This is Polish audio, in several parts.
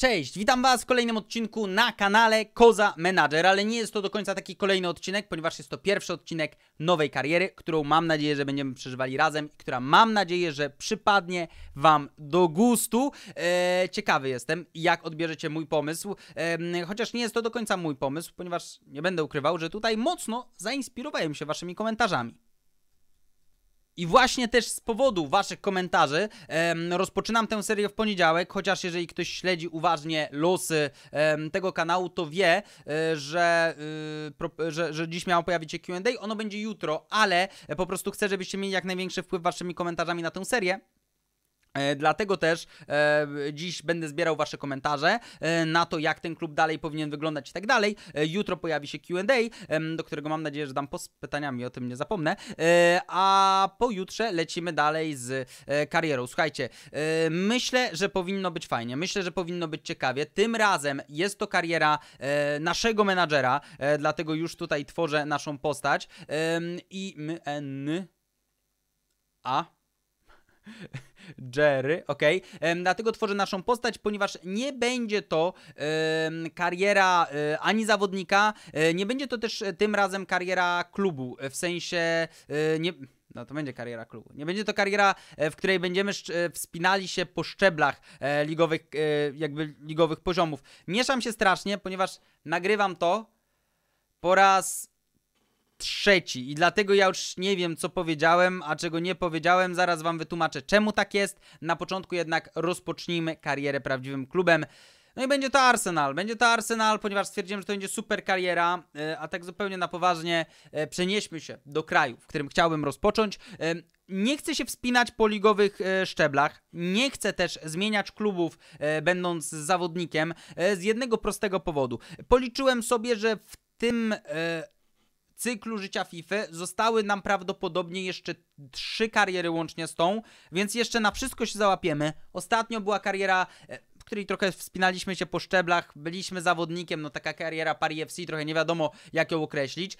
Cześć, witam Was w kolejnym odcinku na kanale Koza Manager, ale nie jest to do końca taki kolejny odcinek, ponieważ jest to pierwszy odcinek nowej kariery, którą mam nadzieję, że będziemy przeżywali razem i która mam nadzieję, że przypadnie Wam do gustu. Eee, ciekawy jestem, jak odbierzecie mój pomysł, eee, chociaż nie jest to do końca mój pomysł, ponieważ nie będę ukrywał, że tutaj mocno zainspirowałem się Waszymi komentarzami. I właśnie też z powodu Waszych komentarzy em, rozpoczynam tę serię w poniedziałek, chociaż jeżeli ktoś śledzi uważnie losy em, tego kanału, to wie, e, że, e, y, pro, że, że, dziś miało pojawić się QA. Ono będzie jutro, ale po prostu chcę, żebyście mieli jak największy wpływ Waszymi komentarzami na tę serię. E, dlatego też e, dziś będę zbierał Wasze komentarze e, na to, jak ten klub dalej powinien wyglądać i tak dalej. E, jutro pojawi się QA, do którego mam nadzieję, że dam post pytaniami, o tym nie zapomnę. E, a pojutrze lecimy dalej z e, karierą. Słuchajcie, myślę, że powinno być fajnie, myślę, że powinno być ciekawie. Tym razem jest to kariera naszego menadżera, dlatego już tutaj tworzę naszą postać. I my N, A. Jerry, ok. Dlatego tworzę naszą postać, ponieważ nie będzie to e, kariera e, ani zawodnika, e, nie będzie to też e, tym razem kariera klubu, e, w sensie e, nie no to będzie kariera klubu. Nie będzie to kariera, w której będziemy wspinali się po szczeblach ligowych, jakby ligowych poziomów. Mieszam się strasznie, ponieważ nagrywam to po raz trzeci i dlatego ja już nie wiem, co powiedziałem, a czego nie powiedziałem. Zaraz Wam wytłumaczę, czemu tak jest. Na początku jednak rozpocznijmy karierę prawdziwym klubem. No i będzie to Arsenal. Będzie to Arsenal, ponieważ stwierdziłem, że to będzie super kariera, e, a tak zupełnie na poważnie e, przenieśmy się do kraju, w którym chciałbym rozpocząć. E, nie chcę się wspinać po ligowych szczeblach, nie chcę też zmieniać klubów, będąc zawodnikiem, z jednego prostego powodu. Policzyłem sobie, że w tym cyklu życia FIFA. Zostały nam prawdopodobnie jeszcze trzy kariery łącznie z tą, więc jeszcze na wszystko się załapiemy. Ostatnio była kariera e, której trochę wspinaliśmy się po szczeblach, byliśmy zawodnikiem, no taka kariera Paris FC, trochę nie wiadomo jak ją określić.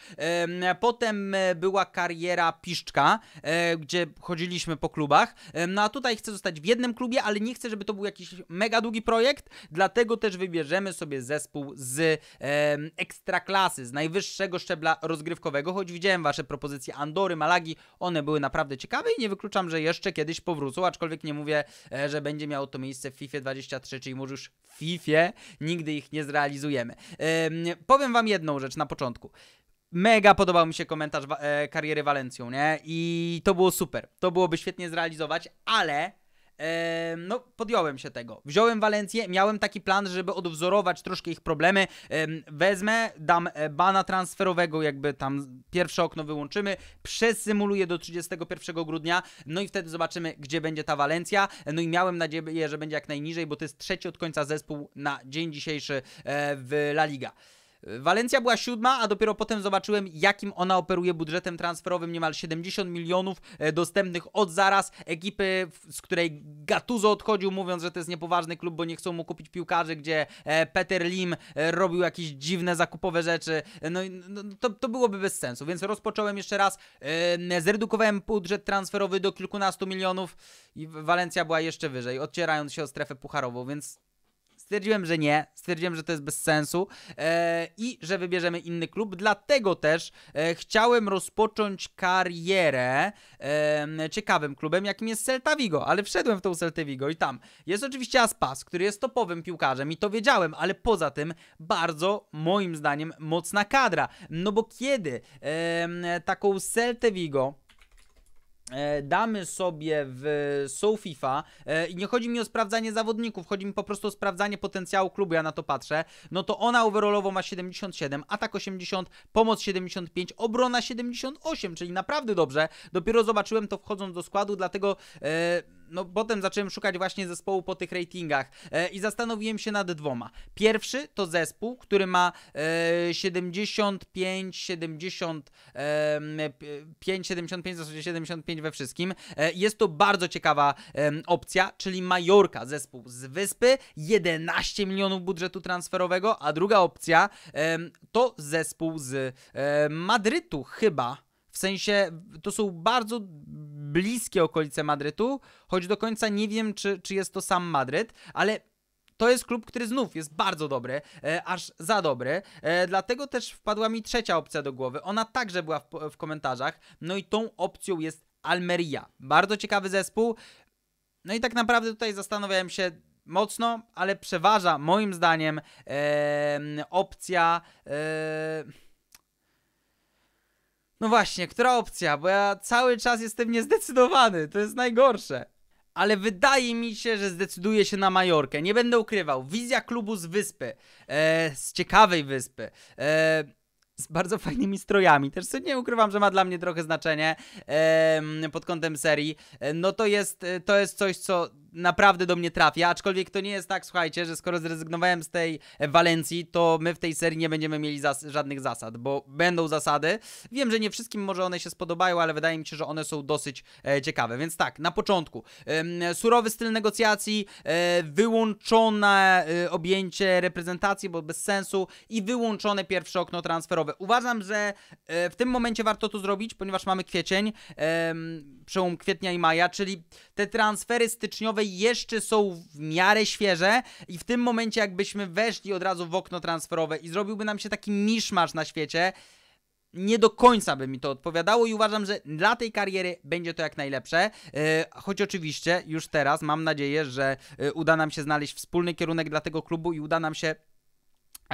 Potem e, była kariera piszczka, e, gdzie chodziliśmy po klubach. No a tutaj chcę zostać w jednym klubie, ale nie chcę, żeby to był jakiś mega długi projekt, dlatego też wybierzemy sobie zespół z ekstraklasy, z najwyższego szczebla rozgrywkowego, choć widziałem Wasze propozycje Andory, Malagi, one były naprawdę ciekawe i nie wykluczam, że jeszcze kiedyś powrócą, aczkolwiek nie mówię, e, że będzie miało to miejsce w FIFA 23 czyli możesz może już w FIFA nigdy ich nie zrealizujemy. Yy, powiem wam jedną rzecz na początku mega podobał mi się komentarz wa- e, kariery Walencją, nie? I to było super. To byłoby świetnie zrealizować, ale no, podjąłem się tego. Wziąłem Walencję, miałem taki plan, żeby odwzorować troszkę ich problemy. Wezmę, dam e, bana transferowego, jakby tam pierwsze okno wyłączymy, przesymuluję do 31 grudnia, no i wtedy zobaczymy, gdzie będzie ta Walencja. No i miałem nadzieję, że będzie jak najniżej, bo to jest trzeci od końca zespół na dzień dzisiejszy e, w La Liga. Walencja była siódma, a dopiero potem zobaczyłem, jakim ona operuje budżetem transferowym. Niemal 70 milionów e, dostępnych od zaraz. Ekipy, z której Gatuzo odchodził, mówiąc, że to jest niepoważny klub, bo nie chcą mu kupić piłkarzy, gdzie e, Peter Lim e, robił jakieś dziwne zakupowe rzeczy. No, no, to, to byłoby bez sensu, więc rozpocząłem jeszcze raz. Zredukowałem budżet transferowy do kilkunastu milionów i Walencja była jeszcze wyżej, odcierając się o strefę pucharową, więc Stwierdziłem, że nie, stwierdziłem, że to jest bez sensu e, i że wybierzemy inny klub, dlatego też e, chciałem rozpocząć karierę e, ciekawym klubem, jakim jest Celta Vigo, ale wszedłem w tą Celta Vigo i tam jest oczywiście Aspas, który jest topowym piłkarzem i to wiedziałem, ale poza tym bardzo, moim zdaniem, mocna kadra, no bo kiedy taką Celta Vigo E, damy sobie w Soul FIFA e, i nie chodzi mi o sprawdzanie zawodników, chodzi mi po prostu o sprawdzanie potencjału klubu, ja na to patrzę, no to ona overallowo ma 77, atak 80, pomoc 75, obrona 78, czyli naprawdę dobrze. Dopiero zobaczyłem to wchodząc do składu, dlatego... Yy no potem zacząłem szukać właśnie zespołu po tych ratingach e, i zastanowiłem się nad dwoma. Pierwszy to zespół, który ma 75, 70, 5, 75, w zasadzie 75 we wszystkim. E, jest to bardzo ciekawa opcja, czyli Majorka, zespół z Wyspy, 11 milionów budżetu transferowego, a druga opcja to zespół z e, Madrytu chyba. W sensie to są bardzo bliskie okolice Madrytu, choć do końca nie wiem, czy, czy jest to sam Madryt, ale to jest klub, który znów jest bardzo dobry, e, aż za dobry. E, dlatego też wpadła mi trzecia opcja do głowy. Ona także była w, w komentarzach. No i tą opcją jest Almeria. Bardzo ciekawy zespół. No i tak naprawdę tutaj zastanawiałem się mocno, ale przeważa moim zdaniem e, opcja. E, no właśnie, która opcja? Bo ja cały czas jestem niezdecydowany, to jest najgorsze. Ale wydaje mi się, że zdecyduję się na Majorkę. Nie będę ukrywał. Wizja klubu z wyspy. E, z ciekawej wyspy. E, z bardzo fajnymi strojami. Też sobie nie ukrywam, że ma dla mnie trochę znaczenie pod kątem serii. E, no to jest, to jest coś, co naprawdę do mnie trafia, aczkolwiek to nie jest tak, słuchajcie, że skoro zrezygnowałem z tej Walencji, to my w tej serii nie będziemy mieli zas żadnych zasad, bo będą zasady. Wiem, że nie wszystkim może one się spodobają, ale wydaje mi się, że one są dosyć e, ciekawe. Więc tak, na początku e, surowy styl negocjacji, e, wyłączone e, objęcie reprezentacji, bo bez sensu i wyłączone pierwsze okno transferowe. Uważam, że e, w tym momencie warto to zrobić, ponieważ mamy kwiecień, przełom kwietnia i maja, czyli te transfery styczniowe transferowej jeszcze są w miarę świeże i w tym momencie jakbyśmy weszli od razu w okno transferowe i zrobiłby nam się taki miszmasz na świecie, nie do końca by mi to odpowiadało i uważam, że dla tej kariery będzie to jak najlepsze. E, choć oczywiście już teraz mam nadzieję, że e, uda nam się znaleźć wspólny kierunek dla tego klubu i uda nam się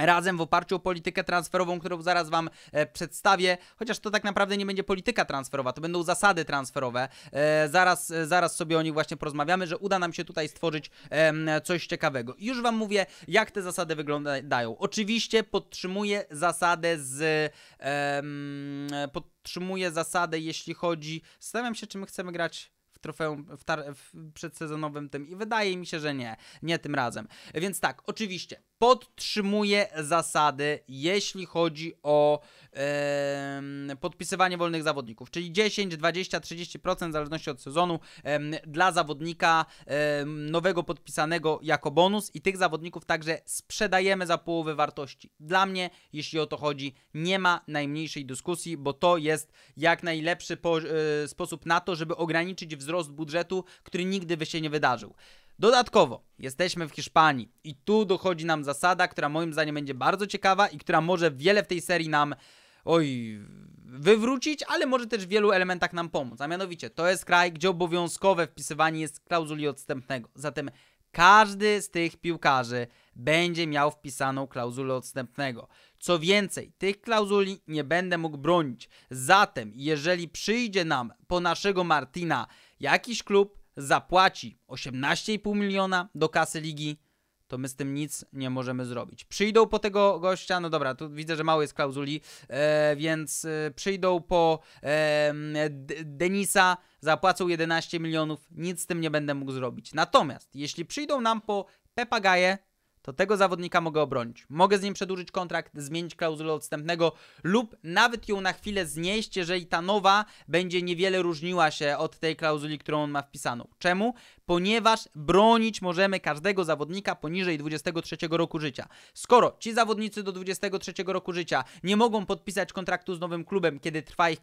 Razem w oparciu o politykę transferową, którą zaraz Wam e, przedstawię, chociaż to tak naprawdę nie będzie polityka transferowa, to będą zasady transferowe. E, zaraz, e, zaraz sobie o nich właśnie porozmawiamy, że uda nam się tutaj stworzyć coś ciekawego. Już Wam mówię, jak te zasady wyglądają. Oczywiście podtrzymuję zasadę z. podtrzymuję zasadę, jeśli chodzi. Zastanawiam się, czy my chcemy grać w trofeum w, w, przedsezonowym tym i wydaje mi się, że nie, nie tym razem. Więc tak, oczywiście podtrzymuje zasady, jeśli chodzi o podpisywanie wolnych zawodników, czyli 10, 20, 30% w zależności od sezonu dla zawodnika nowego podpisanego jako bonus i tych zawodników także sprzedajemy za połowę wartości. Dla mnie, jeśli o to chodzi, nie ma najmniejszej dyskusji, bo to jest jak najlepszy po, e, sposób na to, żeby ograniczyć wzrost budżetu, który nigdy by się nie wydarzył. Dodatkowo, jesteśmy w Hiszpanii i tu dochodzi nam zasada, która moim zdaniem będzie bardzo ciekawa i która może wiele w tej serii nam oj, wywrócić, ale może też w wielu elementach nam pomóc. A mianowicie, to jest kraj, gdzie obowiązkowe wpisywanie jest klauzuli odstępnego. Zatem każdy z tych piłkarzy będzie miał wpisaną klauzulę odstępnego. Co więcej, tych klauzuli nie będę mógł bronić. Zatem, jeżeli przyjdzie nam po naszego Martina jakiś klub, zapłaci 18,5 miliona do kasy ligi, to my z tym nic nie możemy zrobić. Przyjdą po tego gościa, no dobra, tu widzę, że mało jest klauzuli, e, więc e, przyjdą po e, Denisa, zapłacą 11 milionów, nic z tym nie będę mógł zrobić. Natomiast jeśli przyjdą nam po Pepa Gaje, to tego zawodnika mogę obronić. Mogę z nim przedłużyć kontrakt, zmienić klauzulę odstępnego lub nawet ją na chwilę znieść, jeżeli ta nowa będzie niewiele różniła się od tej klauzuli, którą on ma wpisaną. Czemu? ponieważ bronić możemy każdego zawodnika poniżej 23 roku życia. Skoro ci zawodnicy do 23 roku życia nie mogą podpisać kontraktu z nowym klubem, kiedy trwa ich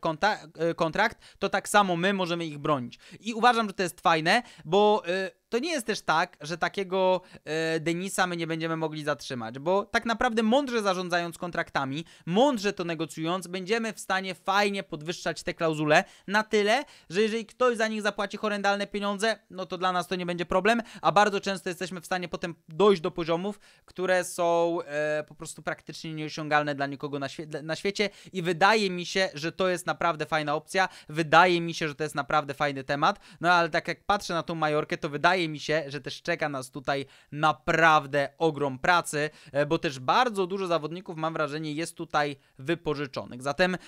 e, kontrakt, to tak samo my możemy ich bronić. I uważam, że to jest fajne, bo. E, to nie jest też tak, że takiego e, Denisa my nie będziemy mogli zatrzymać, bo tak naprawdę mądrze zarządzając kontraktami, mądrze to negocjując, będziemy w stanie fajnie podwyższać te klauzule na tyle, że jeżeli ktoś za nich zapłaci horrendalne pieniądze, no to dla nas to nie będzie problem, a bardzo często jesteśmy w stanie potem dojść do poziomów, które są e, po prostu praktycznie nieosiągalne dla nikogo na, świe na świecie i wydaje mi się, że to jest naprawdę fajna opcja, wydaje mi się, że to jest naprawdę fajny temat, no ale tak jak patrzę na tą Majorkę, to wydaje mi się, że też czeka nas tutaj naprawdę ogrom pracy, e, bo też bardzo dużo zawodników, mam wrażenie, jest tutaj wypożyczonych. Zatem e,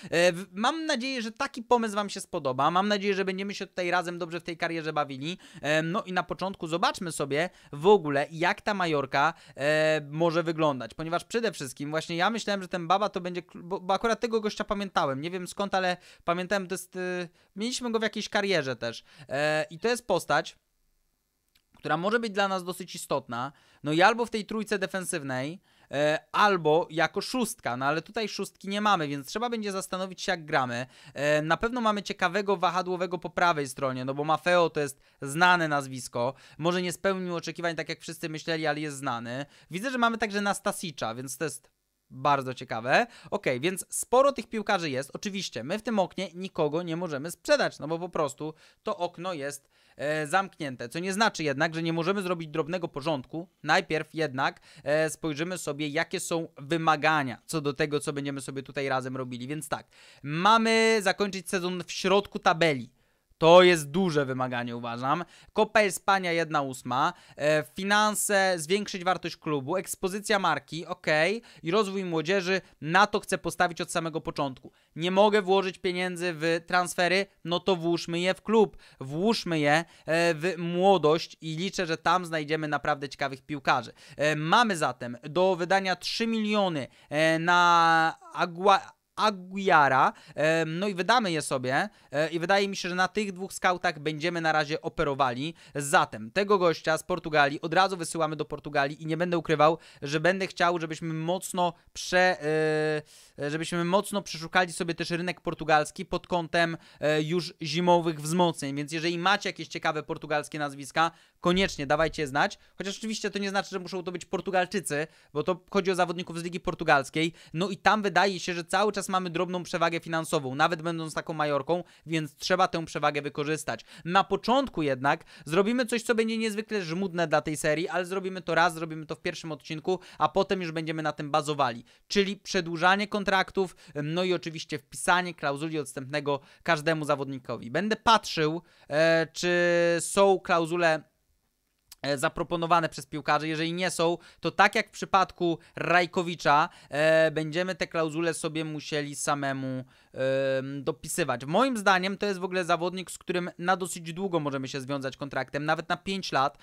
mam nadzieję, że taki pomysł Wam się spodoba, mam nadzieję, że będziemy się tutaj razem dobrze w tej karierze bawili. E, no no i na początku zobaczmy sobie w ogóle, jak ta Majorka e, może wyglądać, ponieważ przede wszystkim właśnie ja myślałem, że ten Baba to będzie, bo, bo akurat tego gościa pamiętałem, nie wiem skąd, ale pamiętałem, to jest, e, mieliśmy go w jakiejś karierze też e, i to jest postać, która może być dla nas dosyć istotna, no i albo w tej trójce defensywnej, E, albo jako szóstka, no ale tutaj szóstki nie mamy, więc trzeba będzie zastanowić się jak gramy. E, na pewno mamy ciekawego wahadłowego po prawej stronie, no bo Mafeo to jest znane nazwisko, może nie spełnił oczekiwań tak jak wszyscy myśleli, ale jest znany. Widzę, że mamy także Nastasicza, więc to jest bardzo ciekawe. Ok, więc sporo tych piłkarzy jest. Oczywiście, my w tym oknie nikogo nie możemy sprzedać, no bo po prostu to okno jest e, zamknięte, co nie znaczy jednak, że nie możemy zrobić drobnego porządku. Najpierw jednak e, spojrzymy sobie, jakie są wymagania co do tego, co będziemy sobie tutaj razem robili. Więc tak, mamy zakończyć sezon w środku tabeli. To jest duże wymaganie, uważam. Kopa Espania 1,8. E, finanse, zwiększyć wartość klubu, ekspozycja marki, ok. I rozwój młodzieży, na to chcę postawić od samego początku. Nie mogę włożyć pieniędzy w transfery, no to włóżmy je w klub. Włóżmy je e, w młodość i liczę, że tam znajdziemy naprawdę ciekawych piłkarzy. E, mamy zatem do wydania 3 miliony e, na Agua... Aguiara. No i wydamy je sobie e, i wydaje mi się, że na tych dwóch skautach będziemy na razie operowali. Zatem tego gościa z Portugalii od razu wysyłamy do Portugalii i nie będę ukrywał, że będę chciał, żebyśmy mocno prze... Yy E, żebyśmy mocno przeszukali sobie też rynek portugalski pod kątem e, już zimowych wzmocnień. Więc jeżeli macie jakieś ciekawe portugalskie nazwiska, koniecznie dawajcie znać. Chociaż oczywiście to nie znaczy, że muszą to być Portugalczycy, bo to chodzi o zawodników z Ligi Portugalskiej. No i tam wydaje się, że cały czas mamy drobną przewagę finansową, nawet będąc taką Majorką, więc trzeba tę przewagę wykorzystać. Na początku jednak zrobimy coś, co będzie niezwykle żmudne dla tej serii, ale zrobimy to raz, zrobimy to w pierwszym odcinku, a potem już będziemy na tym bazowali. Czyli przedłużanie kontraktu kontraktów, no i oczywiście wpisanie klauzuli odstępnego każdemu zawodnikowi. Będę patrzył, e, czy są klauzule e, zaproponowane przez piłkarzy. Jeżeli nie są, to tak jak w przypadku Rajkowicza, e, będziemy te klauzule sobie musieli samemu dopisywać. Moim zdaniem to jest w ogóle zawodnik, z którym na dosyć długo możemy się związać kontraktem, nawet na 5 lat,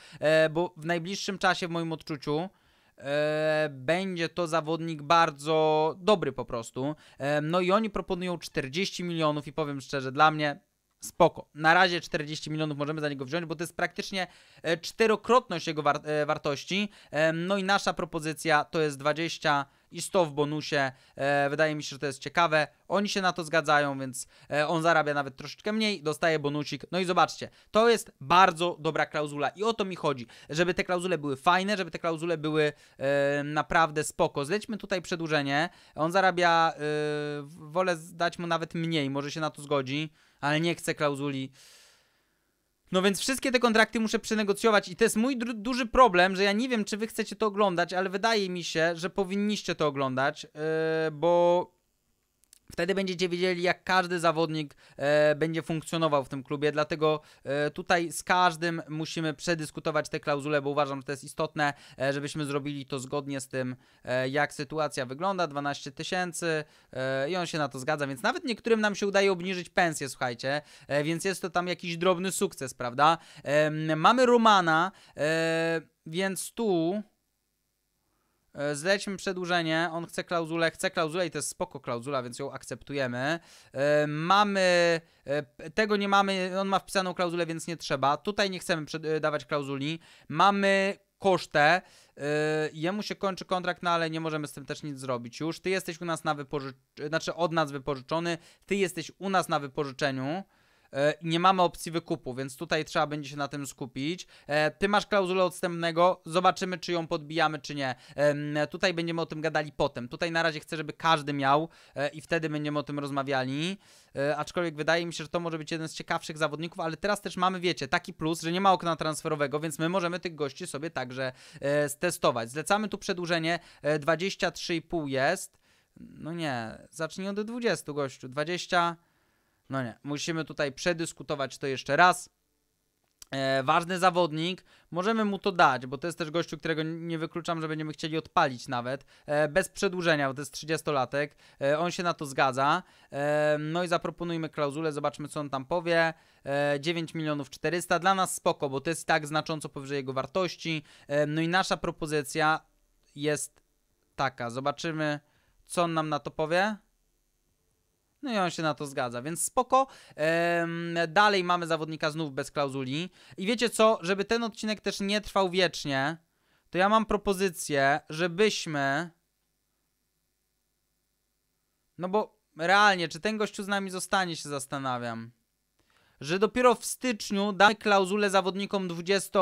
bo w najbliższym czasie, w moim odczuciu, E, będzie to zawodnik bardzo dobry po prostu. E, no i oni proponują 40 milionów i powiem szczerze, dla mnie spoko. Na razie 40 milionów możemy za niego wziąć, bo to jest praktycznie e, czterokrotność jego war e, wartości. No i nasza propozycja to jest 20 i 100 w bonusie. E, wydaje mi się, że to jest ciekawe. Oni się na to zgadzają, więc on zarabia nawet troszeczkę mniej, dostaje bonusik. No i zobaczcie, to jest bardzo dobra klauzula i o to mi chodzi, żeby te klauzule były fajne, żeby te klauzule były naprawdę spoko. Zlećmy tutaj przedłużenie. On zarabia, wolę dać mu nawet mniej, może się na to zgodzi ale nie chcę klauzuli. No więc wszystkie te kontrakty muszę przenegocjować i to jest mój duży problem, że ja nie wiem, czy wy chcecie to oglądać, ale wydaje mi się, że powinniście to oglądać, yy, bo Wtedy będziecie wiedzieli, jak każdy zawodnik e, będzie funkcjonował w tym klubie, dlatego e, tutaj z każdym musimy przedyskutować te klauzule, bo uważam, że to jest istotne, e, żebyśmy zrobili to zgodnie z tym, e, jak sytuacja wygląda, 12 tysięcy e, i on się na to zgadza, więc nawet niektórym nam się udaje obniżyć pensję, słuchajcie, e, więc jest to tam jakiś drobny sukces, prawda? mamy Romana, więc tu... E, zlećmy przedłużenie, on chce klauzulę, chce klauzulę i to jest spoko klauzula, więc ją akceptujemy. E, mamy, e, tego nie mamy, on ma wpisaną klauzulę, więc nie trzeba. Tutaj nie chcemy dawać klauzuli. Mamy kosztę. jemu się kończy kontrakt, no ale nie możemy z tym też nic zrobić już. Ty jesteś u nas na wypożyczeniu, znaczy od nas wypożyczony, ty jesteś u nas na wypożyczeniu. E, nie mamy opcji wykupu, więc tutaj trzeba będzie się na tym skupić. E, ty masz klauzulę odstępnego, zobaczymy czy ją podbijamy, czy nie. Tutaj będziemy o tym gadali potem. Tutaj na razie chcę, żeby każdy miał e, i wtedy będziemy o tym rozmawiali. Aczkolwiek wydaje mi się, że to może być jeden z ciekawszych zawodników, ale teraz też mamy, wiecie, taki plus, że nie ma okna transferowego, więc my możemy tych gości sobie także stestować. Zlecamy tu przedłużenie, 23,5 jest. No nie, zacznij od 20 gościu, 20... No nie, musimy tutaj przedyskutować to jeszcze raz. E, ważny zawodnik, możemy mu to dać, bo to jest też gościu, którego nie wykluczam, że będziemy chcieli odpalić nawet, e, bez przedłużenia, bo to jest 30-latek, e, on się na to zgadza, e, no i zaproponujmy klauzulę, zobaczmy co on tam powie, 9 e, milionów 400, dla nas spoko, bo to jest tak znacząco powyżej jego wartości, e, no i nasza propozycja jest taka, zobaczymy co on nam na to powie, no i on się na to zgadza, więc spoko. Ehm, dalej mamy zawodnika znów bez klauzuli. I wiecie co, żeby ten odcinek też nie trwał wiecznie, to ja mam propozycję, żebyśmy... No bo realnie, czy ten gościu z nami zostanie, się zastanawiam. Że dopiero w styczniu damy klauzulę zawodnikom 20,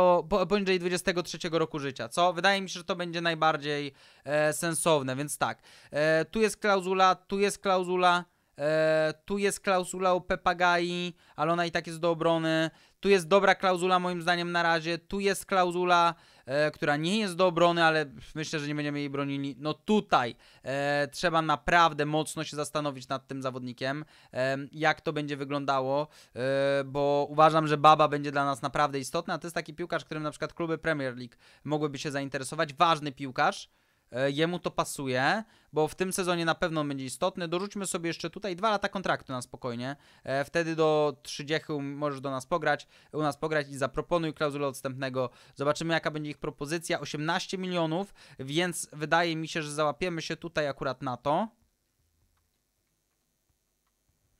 poniżej 23 roku życia, co wydaje mi się, że to będzie najbardziej e, sensowne, więc tak. E, tu jest klauzula, tu jest klauzula, E, tu jest klauzula o Pepagai, ale ona i tak jest do obrony. Tu jest dobra klauzula moim zdaniem na razie. Tu jest klauzula, e, która nie jest do obrony, ale myślę, że nie będziemy jej bronili. No tutaj e, trzeba naprawdę mocno się zastanowić nad tym zawodnikiem, e, jak to będzie wyglądało, e, bo uważam, że Baba będzie dla nas naprawdę istotna. To jest taki piłkarz, którym na przykład kluby Premier League mogłyby się zainteresować. Ważny piłkarz. E, jemu to pasuje, bo w tym sezonie na pewno będzie istotny. Dorzućmy sobie jeszcze tutaj dwa lata kontraktu na spokojnie. E, wtedy do 30 możesz do nas pograć, u nas pograć i zaproponuj klauzulę odstępnego. Zobaczymy jaka będzie ich propozycja. 18 milionów, więc wydaje mi się, że załapiemy się tutaj akurat na to.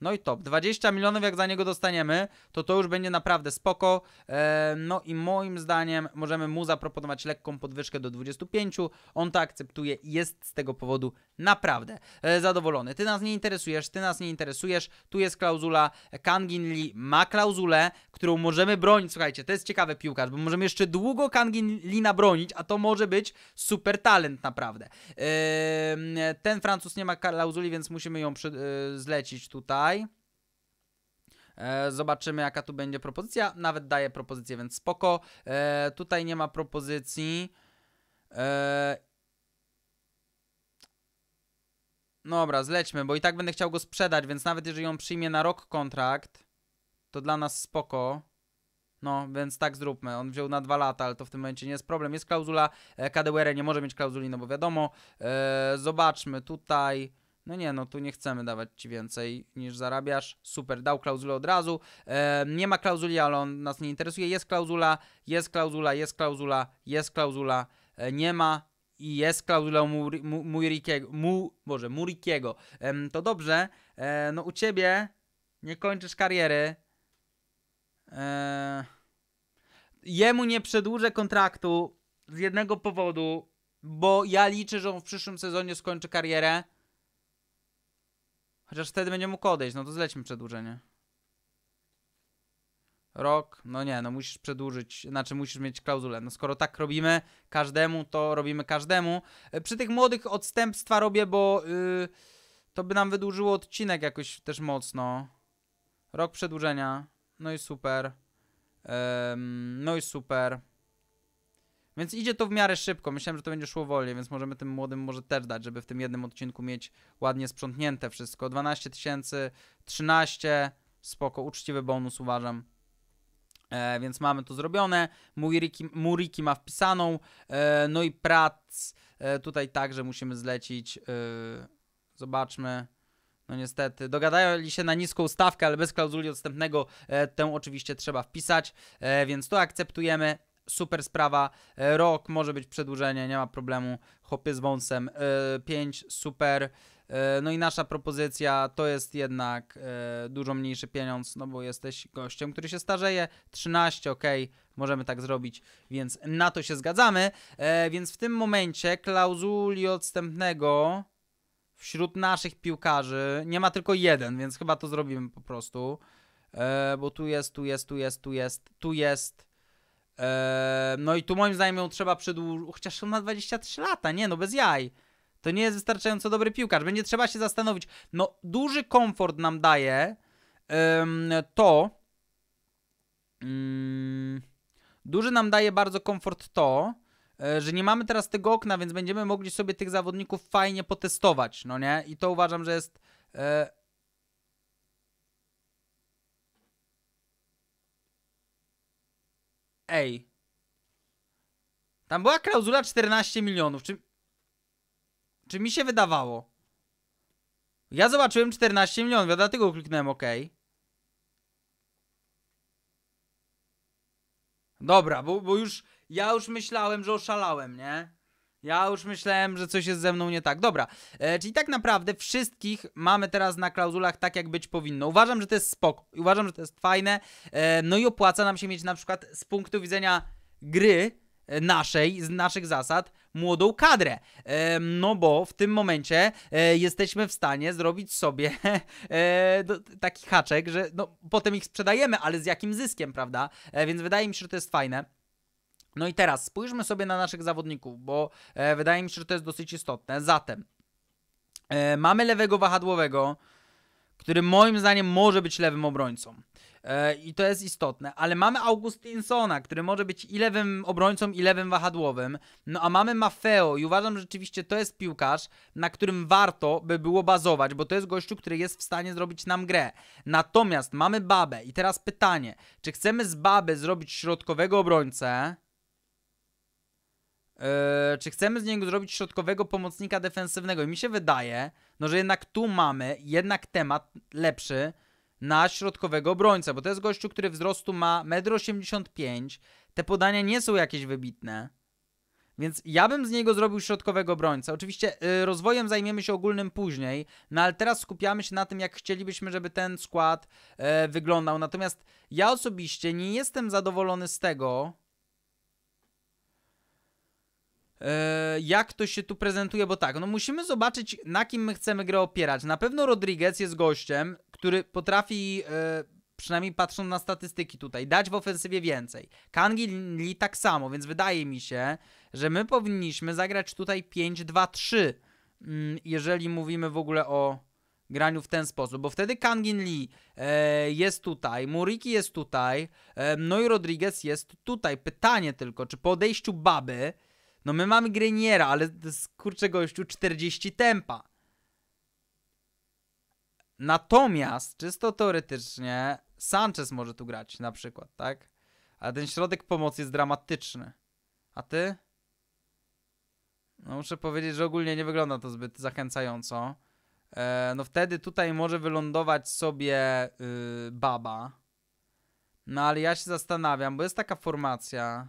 No i top. 20 milionów jak za niego dostaniemy, to to już będzie naprawdę spoko. E, no i moim zdaniem możemy mu zaproponować lekką podwyżkę do 25. On to akceptuje i jest z tego powodu naprawdę e, zadowolony. Ty nas nie interesujesz, ty nas nie interesujesz. Tu jest klauzula. Kangin Lee ma klauzulę, którą możemy bronić. Słuchajcie, to jest ciekawy piłkarz, bo możemy jeszcze długo Kangin Lee nabronić, a to może być super talent naprawdę. Ten Francuz nie ma klauzuli, więc musimy ją e, zlecić tutaj tutaj. E, zobaczymy jaka tu będzie propozycja. Nawet daję propozycję, więc spoko. E, tutaj nie ma propozycji. E, dobra, zlećmy, bo i tak będę chciał go sprzedać, więc nawet jeżeli on przyjmie na rok kontrakt, to dla nas spoko. No, więc tak zróbmy. On wziął na dwa lata, ale to w tym momencie nie jest problem. Jest klauzula. KDR nie może mieć klauzuli, no bo wiadomo. zobaczmy tutaj no nie, no tu nie chcemy dawać ci więcej niż zarabiasz. Super, dał klauzulę od razu. E, nie ma klauzuli, ale on nas nie interesuje. Jest klauzula, jest klauzula, jest klauzula, jest klauzula, e, nie ma i jest klauzula Murikiego, mu, mu, mu, Boże, Murikiego. E, to dobrze, e, no u ciebie nie kończysz kariery. E, jemu nie przedłużę kontraktu z jednego powodu, bo ja liczę, że on w przyszłym sezonie skończy karierę Chociaż wtedy będzie mógł odejść, no to zlećmy przedłużenie. Rok, no nie, no musisz przedłużyć, znaczy musisz mieć klauzulę. No skoro tak robimy każdemu, to robimy każdemu. E, przy tych młodych odstępstwa robię, bo yy, to by nam wydłużyło odcinek jakoś też mocno. Rok przedłużenia, no i super. no i super. Więc idzie to w miarę szybko. Myślałem, że to będzie szło wolniej, więc możemy tym młodym może też dać, żeby w tym jednym odcinku mieć ładnie sprzątnięte wszystko. 12 tysięcy, 13, spoko, uczciwy bonus uważam. E, więc mamy to zrobione. Muriki, Muriki ma wpisaną. E, no i prac e, tutaj także musimy zlecić. E, zobaczmy. No niestety, dogadali się na niską stawkę, ale bez klauzuli odstępnego e, tę oczywiście trzeba wpisać, e, więc to akceptujemy super sprawa. E, rok może być przedłużenie, nie ma problemu. Chopy z wąsem. 5 e, super. E, no i nasza propozycja to jest jednak dużo mniejszy pieniądz, no bo jesteś gościem, który się starzeje. 13, ok, możemy tak zrobić, więc na to się zgadzamy. Więc w tym momencie klauzuli odstępnego wśród naszych piłkarzy nie ma tylko jeden, więc chyba to zrobimy po prostu. Bo tu jest, tu jest, tu jest, tu jest, tu jest. No i tu moim zdaniem ją trzeba przedłużyć, chociaż on ma 23 lata, nie no, bez jaj. To nie jest wystarczająco dobry piłkarz. Będzie trzeba się zastanowić. No, duży komfort nam daje um, to. Um, duży nam daje bardzo komfort to, e, że nie mamy teraz tego okna, więc będziemy mogli sobie tych zawodników fajnie potestować, no nie? I to uważam, że jest. E, Ej. Tam była klauzula 14 milionów. Czy, czy mi się wydawało? Ja zobaczyłem 14 milionów, ja dlatego kliknąłem OK. Dobra, bo, bo już... Ja już myślałem, że oszalałem, nie? Ja już myślałem, że coś jest ze mną nie tak. Dobra, e, czyli tak naprawdę wszystkich mamy teraz na klauzulach tak, jak być powinno. Uważam, że to jest spoko, uważam, że to jest fajne. E, no i opłaca nam się mieć na przykład z punktu widzenia gry e, naszej, z naszych zasad, młodą kadrę. E, no bo w tym momencie e, jesteśmy w stanie zrobić sobie taki haczek, że no, potem ich sprzedajemy, ale z jakim zyskiem, prawda? więc wydaje mi się, że to jest fajne. No i teraz spójrzmy sobie na naszych zawodników, bo e, wydaje mi się, że to jest dosyć istotne. Zatem e, mamy lewego wahadłowego, który moim zdaniem może być lewym obrońcą. E, I to jest istotne, ale mamy Augustinsona, który może być i lewym obrońcą, i lewym wahadłowym. No a mamy Maffeo i uważam, że rzeczywiście to jest piłkarz, na którym warto by było bazować, bo to jest gościu, który jest w stanie zrobić nam grę. Natomiast mamy Babę i teraz pytanie, czy chcemy z Babę zrobić środkowego obrońcę? Yy, czy chcemy z niego zrobić środkowego pomocnika defensywnego? I mi się wydaje, no, że jednak tu mamy jednak temat lepszy na środkowego obrońcę, bo to jest gościu, który wzrostu ma 1,85 m, te podania nie są jakieś wybitne. Więc ja bym z niego zrobił środkowego obrońcę. Oczywiście yy, rozwojem zajmiemy się ogólnym później, no ale teraz skupiamy się na tym, jak chcielibyśmy, żeby ten skład yy, wyglądał. Natomiast ja osobiście nie jestem zadowolony z tego, E, jak to się tu prezentuje, bo tak, no musimy zobaczyć, na kim my chcemy grę opierać. Na pewno Rodriguez jest gościem, który potrafi, e, przynajmniej patrząc na statystyki tutaj, dać w ofensywie więcej. Kangi Lee tak samo, więc wydaje mi się, że my powinniśmy zagrać tutaj 5-2-3, mm, jeżeli mówimy w ogóle o graniu w ten sposób, bo wtedy Kangin Lee e, jest tutaj, Muriki jest tutaj, e, no i Rodriguez jest tutaj. Pytanie tylko, czy po odejściu Baby no my mamy Greniera, ale z kurczę gościu 40 tempa. Natomiast, czysto teoretycznie, Sanchez może tu grać na przykład, tak? Ale ten środek pomocy jest dramatyczny. A ty? No muszę powiedzieć, że ogólnie nie wygląda to zbyt zachęcająco. E, no wtedy tutaj może wylądować sobie y, Baba. No ale ja się zastanawiam, bo jest taka formacja...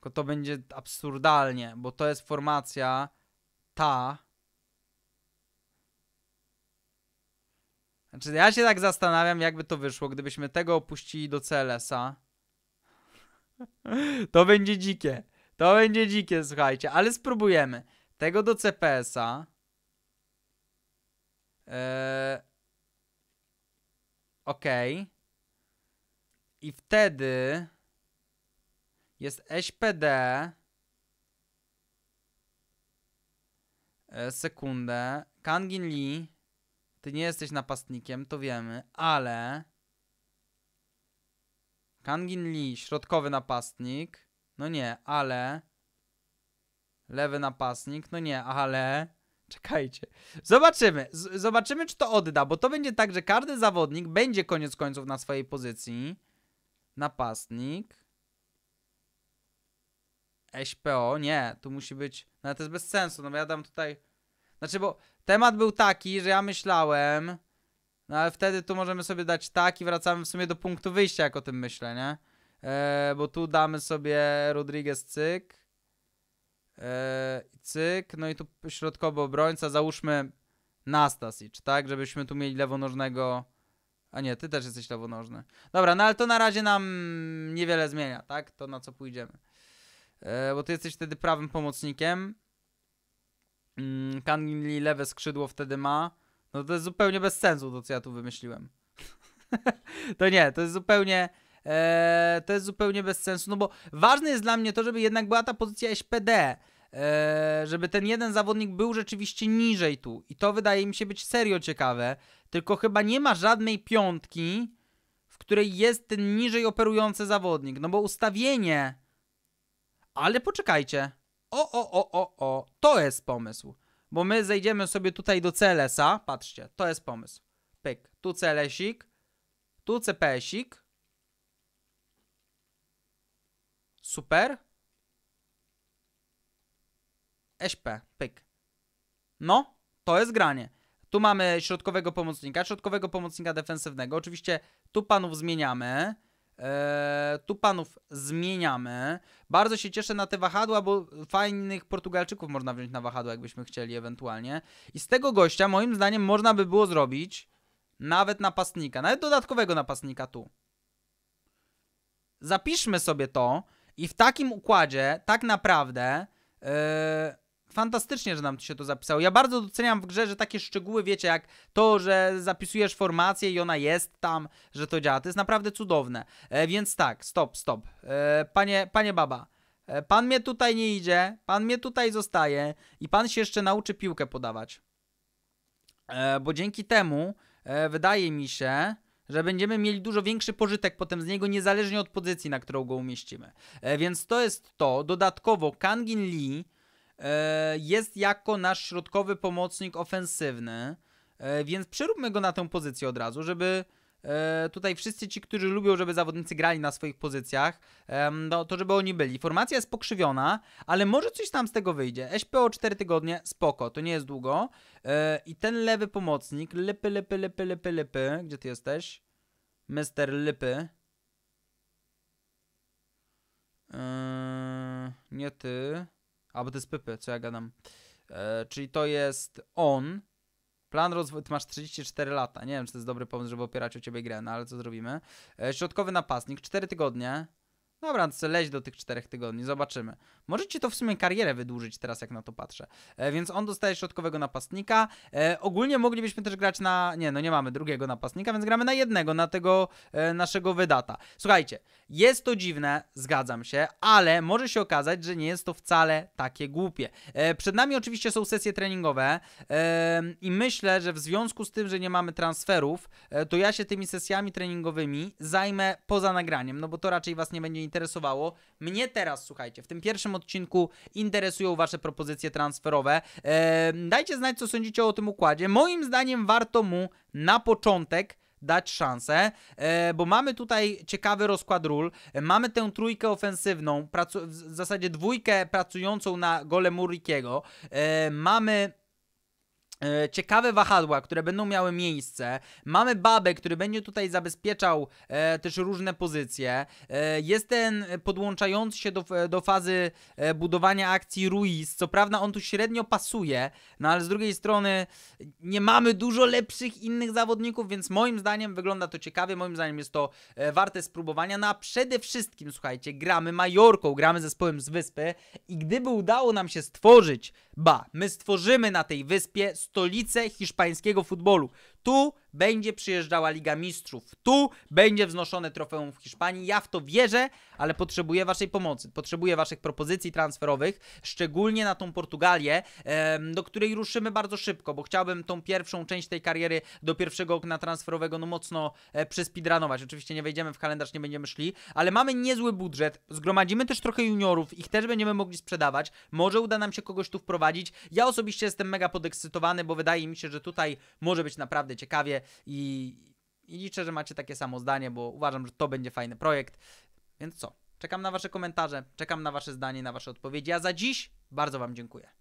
Tylko to będzie absurdalnie, bo to jest formacja ta. Znaczy, ja się tak zastanawiam, jakby to wyszło, gdybyśmy tego opuścili do CLS-a. to będzie dzikie. To będzie dzikie, słuchajcie, ale spróbujemy. Tego do CPS-a. Eee... Okej. Okay. I wtedy... Jest SPD. E, sekundę. Kangin Lee. Ty nie jesteś napastnikiem, to wiemy, ale... Kangin Lee, środkowy napastnik. No nie, ale... Lewy napastnik, no nie, ale... Czekajcie. Zobaczymy. Z zobaczymy, czy to odda, bo to będzie tak, że każdy zawodnik będzie koniec końców na swojej pozycji. Napastnik. SPO, nie, tu musi być, no ale to jest bez sensu, no bo ja dam tutaj, znaczy bo temat był taki, że ja myślałem, no ale wtedy tu możemy sobie dać tak i wracamy w sumie do punktu wyjścia, jak o tym myślę, nie? E, bo tu damy sobie Rodriguez cyk, e, cyk, no i tu środkowy obrońca, załóżmy Nastasic, tak? Żebyśmy tu mieli lewonożnego... A nie, ty też jesteś lewonożny. Dobra, no ale to na razie nam niewiele zmienia, tak? To na co pójdziemy. E, bo ty jesteś wtedy prawym pomocnikiem. Mm, Kangli lewe skrzydło wtedy ma. No to jest zupełnie bez sensu to, co ja tu wymyśliłem. to nie, to jest zupełnie... E, to jest zupełnie bez sensu, no bo ważne jest dla mnie to, żeby jednak była ta pozycja SPD, e, żeby ten jeden zawodnik był rzeczywiście niżej tu i to wydaje mi się być serio ciekawe, tylko chyba nie ma żadnej piątki, w której jest ten niżej operujący zawodnik, no bo ustawienie ale poczekajcie. O, o, o, o, o. To jest pomysł. Bo my zejdziemy sobie tutaj do CLS-a. Patrzcie, to jest pomysł. Pyk. Tu CLS-ik. Tu CPS-ik. Super. SP. Pyk. No, to jest granie. Tu mamy środkowego pomocnika, środkowego pomocnika defensywnego. Oczywiście tu panów zmieniamy. E, tu panów zmieniamy. Bardzo się cieszę na te wahadła, bo fajnych Portugalczyków można wziąć na wahadła, jakbyśmy chcieli ewentualnie. I z tego gościa, moim zdaniem, można by było zrobić nawet napastnika, nawet dodatkowego napastnika tu. Zapiszmy sobie to i w takim układzie tak naprawdę... E, fantastycznie, że nam się to zapisało. Ja bardzo doceniam w grze, że takie szczegóły, wiecie, jak to, że zapisujesz formację i ona jest tam, że to działa. To jest naprawdę cudowne. E, więc tak, stop, stop. E, panie, panie baba, e, pan mnie tutaj nie idzie, pan mnie tutaj zostaje i pan się jeszcze nauczy piłkę podawać. E, bo dzięki temu e, wydaje mi się, że będziemy mieli dużo większy pożytek potem z niego, niezależnie od pozycji, na którą go umieścimy. E, więc to jest to. Dodatkowo Kangin Lee E, jest jako nasz środkowy pomocnik ofensywny, e, więc przeróbmy go na tę pozycję od razu, żeby e, tutaj wszyscy ci, którzy lubią, żeby zawodnicy grali na swoich pozycjach, no, to żeby oni byli. Formacja jest pokrzywiona, ale może coś tam z tego wyjdzie. SPO 4 tygodnie, spoko, to nie jest długo. I ten lewy pomocnik, Lipy, Lipy, Lipy, Lipy, Lipy, gdzie ty jesteś? Mister Lipy. Eee, nie ty. Albo to jest Pypy, co ja gadam. E, czyli to jest on. Plan rozwoju, ty masz 34 lata. Nie wiem, czy to jest dobry pomysł, żeby opierać o ciebie grę, no ale co zrobimy? E, środkowy napastnik, 4 tygodnie. Dobra, chcę leć do tych czterech tygodni, zobaczymy. Możecie to w sumie karierę wydłużyć teraz, jak na to patrzę. E, więc on dostaje środkowego napastnika. E, ogólnie moglibyśmy też grać na... Nie, no nie mamy drugiego napastnika, więc gramy na jednego, na tego e, naszego wydata. Słuchajcie, jest to dziwne, zgadzam się, ale może się okazać, że nie jest to wcale takie głupie. E, przed nami oczywiście są sesje treningowe e, i myślę, że w związku z tym, że nie mamy transferów, e, to ja się tymi sesjami treningowymi zajmę poza nagraniem, no bo to raczej Was nie będzie interesowało. Mnie teraz, słuchajcie, w tym pierwszym odcinku interesują Wasze propozycje transferowe. E, dajcie znać, co sądzicie o tym układzie. Moim zdaniem warto mu na początek dać szansę, e, bo mamy tutaj ciekawy rozkład ról. Mamy tę trójkę ofensywną, w zasadzie dwójkę pracującą na gole Murikiego. E, mamy E, ciekawe wahadła, które będą miały miejsce. Mamy babę, który będzie tutaj zabezpieczał e, też różne pozycje. E, jest ten podłączający się do, do fazy e, budowania akcji Ruiz. Co prawda on tu średnio pasuje, no ale z drugiej strony nie mamy dużo lepszych innych zawodników, więc moim zdaniem wygląda to ciekawie, moim zdaniem jest to e, warte spróbowania. No a przede wszystkim, słuchajcie, gramy Majorką, gramy zespołem z wyspy i gdyby udało nam się stworzyć, ba, my stworzymy na tej wyspie stolice hiszpańskiego futbolu. Tu będzie przyjeżdżała Liga Mistrzów, tu będzie wznoszone trofeum w Hiszpanii. Ja w to wierzę, ale potrzebuję Waszej pomocy, potrzebuję Waszych propozycji transferowych, szczególnie na tą Portugalię, do której ruszymy bardzo szybko, bo chciałbym tą pierwszą część tej kariery do pierwszego okna transferowego no mocno e, przyspidranować. Oczywiście nie wejdziemy w kalendarz, nie będziemy szli, ale mamy niezły budżet, zgromadzimy też trochę juniorów, ich też będziemy mogli sprzedawać, może uda nam się kogoś tu wprowadzić. Ja osobiście jestem mega podekscytowany, bo wydaje mi się, że tutaj może być naprawdę naprawdę ciekawie i, i liczę, że macie takie samo zdanie, bo uważam, że to będzie fajny projekt. Więc co? Czekam na Wasze komentarze, czekam na Wasze zdanie, na Wasze odpowiedzi. A za dziś bardzo Wam dziękuję.